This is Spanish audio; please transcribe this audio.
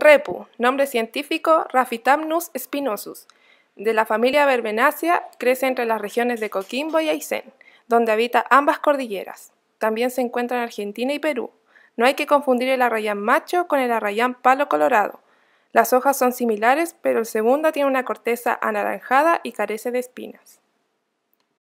Repu, nombre científico Rafitamnus spinosus, de la familia Verbenacea, crece entre las regiones de Coquimbo y Aysén, donde habita ambas cordilleras. También se encuentra en Argentina y Perú. No hay que confundir el arrayán macho con el arrayán palo colorado. Las hojas son similares, pero el segundo tiene una corteza anaranjada y carece de espinas.